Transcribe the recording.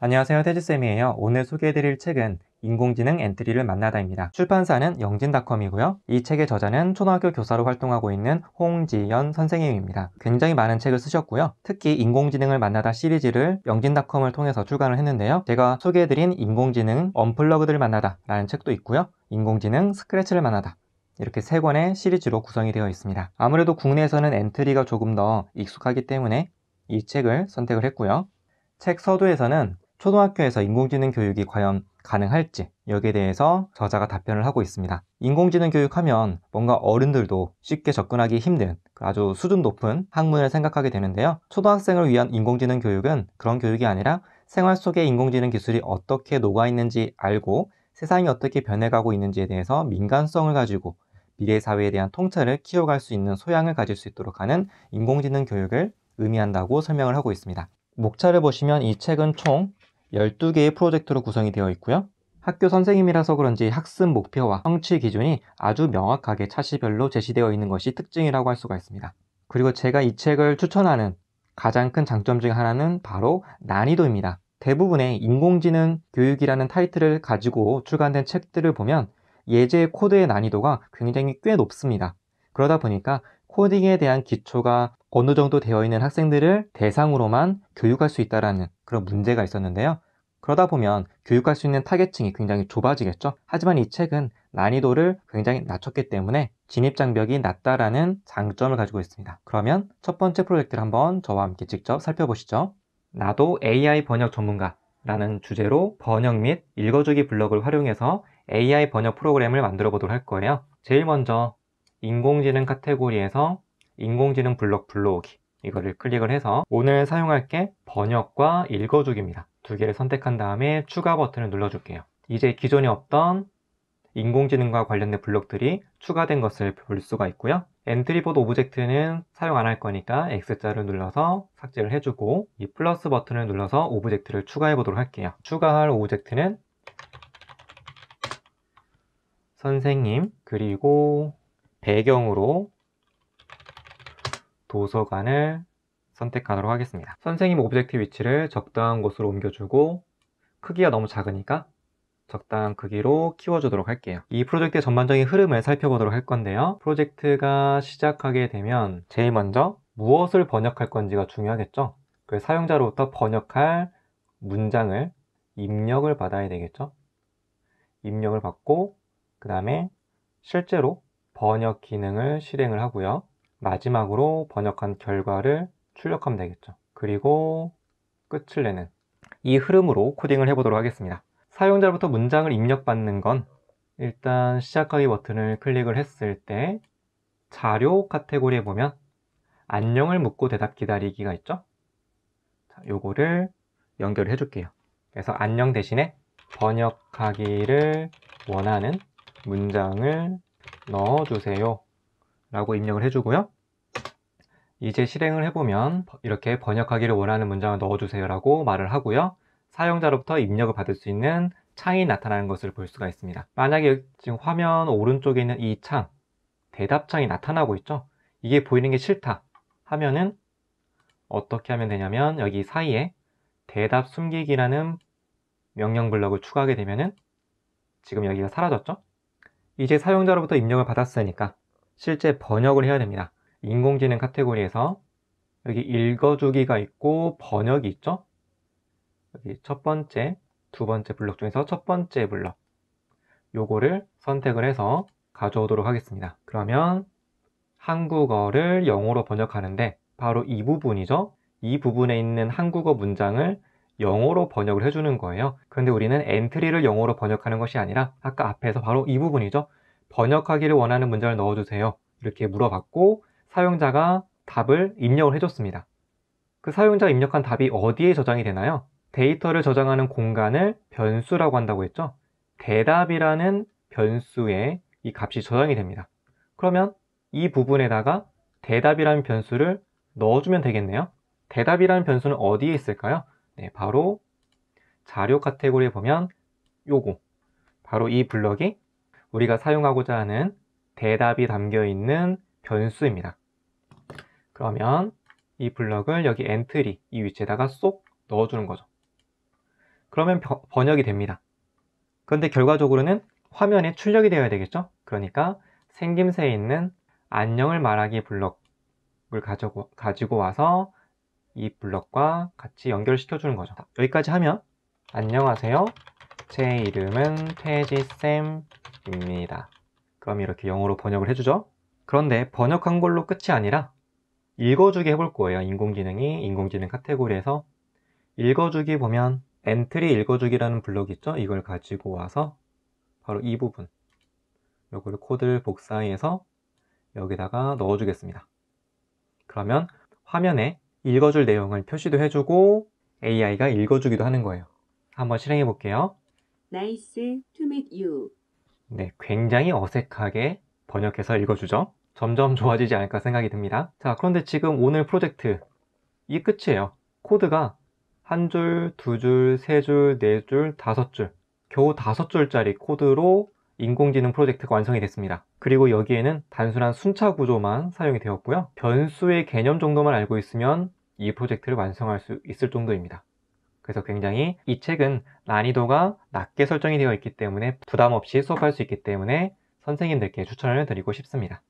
안녕하세요 태지쌤이에요. 오늘 소개해드릴 책은 인공지능 엔트리를 만나다입니다. 출판사는 영진닷컴이고요. 이 책의 저자는 초등학교 교사로 활동하고 있는 홍지연 선생님입니다. 굉장히 많은 책을 쓰셨고요. 특히 인공지능을 만나다 시리즈를 영진닷컴을 통해서 출간을 했는데요. 제가 소개해드린 인공지능 언플러그들 만나다 라는 책도 있고요. 인공지능 스크래치를 만나다 이렇게 세 권의 시리즈로 구성이 되어 있습니다. 아무래도 국내에서는 엔트리가 조금 더 익숙하기 때문에 이 책을 선택을 했고요. 책 서두에서는 초등학교에서 인공지능 교육이 과연 가능할지 여기에 대해서 저자가 답변을 하고 있습니다. 인공지능 교육하면 뭔가 어른들도 쉽게 접근하기 힘든 그 아주 수준 높은 학문을 생각하게 되는데요. 초등학생을 위한 인공지능 교육은 그런 교육이 아니라 생활 속에 인공지능 기술이 어떻게 녹아있는지 알고 세상이 어떻게 변해가고 있는지에 대해서 민간성을 가지고 미래 사회에 대한 통찰을 키워갈 수 있는 소양을 가질 수 있도록 하는 인공지능 교육을 의미한다고 설명을 하고 있습니다. 목차를 보시면 이 책은 총 12개의 프로젝트로 구성이 되어 있고요. 학교 선생님이라서 그런지 학습 목표와 성취 기준이 아주 명확하게 차시별로 제시되어 있는 것이 특징이라고 할 수가 있습니다. 그리고 제가 이 책을 추천하는 가장 큰 장점 중 하나는 바로 난이도입니다. 대부분의 인공지능 교육이라는 타이틀을 가지고 출간된 책들을 보면 예제 코드의 난이도가 굉장히 꽤 높습니다. 그러다 보니까 코딩에 대한 기초가 어느 정도 되어 있는 학생들을 대상으로만 교육할 수 있다라는 그런 문제가 있었는데요. 그러다 보면 교육할 수 있는 타겟층이 굉장히 좁아지겠죠. 하지만 이 책은 난이도를 굉장히 낮췄기 때문에 진입장벽이 낮다라는 장점을 가지고 있습니다. 그러면 첫 번째 프로젝트를 한번 저와 함께 직접 살펴보시죠. 나도 AI 번역 전문가 라는 주제로 번역 및 읽어주기 블럭을 활용해서 AI 번역 프로그램을 만들어 보도록 할 거예요. 제일 먼저 인공지능 카테고리에서 인공지능 블록 불러오기 이거를 클릭을 해서 오늘 사용할 게 번역과 읽어주기입니다. 두 개를 선택한 다음에 추가 버튼을 눌러줄게요. 이제 기존에 없던 인공지능과 관련된 블록들이 추가된 것을 볼 수가 있고요. 엔트리보드 오브젝트는 사용 안 할 거니까 X자를 눌러서 삭제를 해주고 이 플러스 버튼을 눌러서 오브젝트를 추가해 보도록 할게요. 추가할 오브젝트는 선생님 그리고 배경으로 도서관을 선택하도록 하겠습니다. 선생님 오브젝트 위치를 적당한 곳으로 옮겨주고 크기가 너무 작으니까 적당한 크기로 키워주도록 할게요 이 프로젝트의 전반적인 흐름을 살펴보도록 할 건데요 프로젝트가 시작하게 되면 제일 먼저 무엇을 번역할 건지가 중요하겠죠 그 사용자로부터 번역할 문장을 입력을 받아야 되겠죠 입력을 받고 그 다음에 실제로 번역 기능을 실행을 하고요 마지막으로 번역한 결과를 출력하면 되겠죠 그리고 끝을 내는 이 흐름으로 코딩을 해보도록 하겠습니다 사용자로부터 문장을 입력받는 건 일단 시작하기 버튼을 클릭을 했을 때 자료 카테고리에 보면 안녕을 묻고 대답 기다리기가 있죠 요거를 연결 해줄게요 그래서 안녕 대신에 번역하기를 원하는 문장을 넣어주세요 라고 입력을 해주고요. 이제 실행을 해보면 이렇게 번역하기를 원하는 문장을 넣어주세요 라고 말을 하고요. 사용자로부터 입력을 받을 수 있는 창이 나타나는 것을 볼 수가 있습니다. 만약에 지금 화면 오른쪽에 있는 이 창, 대답창이 나타나고 있죠? 이게 보이는 게 싫다 하면은 어떻게 하면 되냐면 여기 사이에 대답 숨기기라는 명령 블럭을 추가하게 되면은 지금 여기가 사라졌죠? 이제 사용자로부터 입력을 받았으니까 실제 번역을 해야 됩니다. 인공지능 카테고리에서 여기 읽어주기가 있고 번역이 있죠? 여기 첫 번째, 두 번째 블록 중에서 첫 번째 블록 요거를 선택을 해서 가져오도록 하겠습니다. 그러면 한국어를 영어로 번역하는데 바로 이 부분이죠. 이 부분에 있는 한국어 문장을 영어로 번역을 해주는 거예요. 그런데 우리는 엔트리를 영어로 번역하는 것이 아니라 아까 앞에서 바로 이 부분이죠. 번역하기를 원하는 문장을 넣어주세요. 이렇게 물어봤고 사용자가 답을 입력을 해줬습니다. 그 사용자가 입력한 답이 어디에 저장이 되나요? 데이터를 저장하는 공간을 변수라고 한다고 했죠. 대답이라는 변수에 이 값이 저장이 됩니다. 그러면 이 부분에다가 대답이라는 변수를 넣어주면 되겠네요. 대답이라는 변수는 어디에 있을까요? 네, 바로 자료 카테고리에 보면 요거 바로 이 블럭이 우리가 사용하고자 하는 대답이 담겨 있는 변수입니다. 그러면 이 블럭을 여기 엔트리 이 위치에다가 쏙 넣어주는 거죠. 그러면 번역이 됩니다. 그런데 결과적으로는 화면에 출력이 되어야 되겠죠? 그러니까 생김새에 있는 안녕을 말하기 블럭을 가지고, 가지고 와서 이 블럭과 같이 연결시켜 주는 거죠. 여기까지 하면 안녕하세요. 제 이름은 태지쌤 입니다. 그럼 이렇게 영어로 번역을 해주죠. 그런데 번역한 걸로 끝이 아니라 읽어주기 해볼 거예요. 인공지능이 인공지능 카테고리에서 읽어주기 보면 엔트리 읽어주기라는 블록이 있죠? 이걸 가지고 와서 바로 이 부분 이거를 코드를 복사해서 여기다가 넣어주겠습니다. 그러면 화면에 읽어줄 내용을 표시도 해주고 AI가 읽어주기도 하는 거예요. 한번 실행해 볼게요. Nice to meet you. 네, 굉장히 어색하게 번역해서 읽어주죠. 점점 좋아지지 않을까 생각이 듭니다. 자, 그런데 지금 오늘 프로젝트 이 끝이에요. 코드가 한 줄, 두 줄, 세 줄, 네 줄, 다섯 줄 겨우 다섯 줄짜리 코드로 인공지능 프로젝트가 완성이 됐습니다. 그리고 여기에는 단순한 순차 구조만 사용이 되었고요. 변수의 개념 정도만 알고 있으면 이 프로젝트를 완성할 수 있을 정도입니다. 그래서 굉장히 이 책은 난이도가 낮게 설정이 되어 있기 때문에 부담 없이 수업할 수 있기 때문에 선생님들께 추천을 드리고 싶습니다.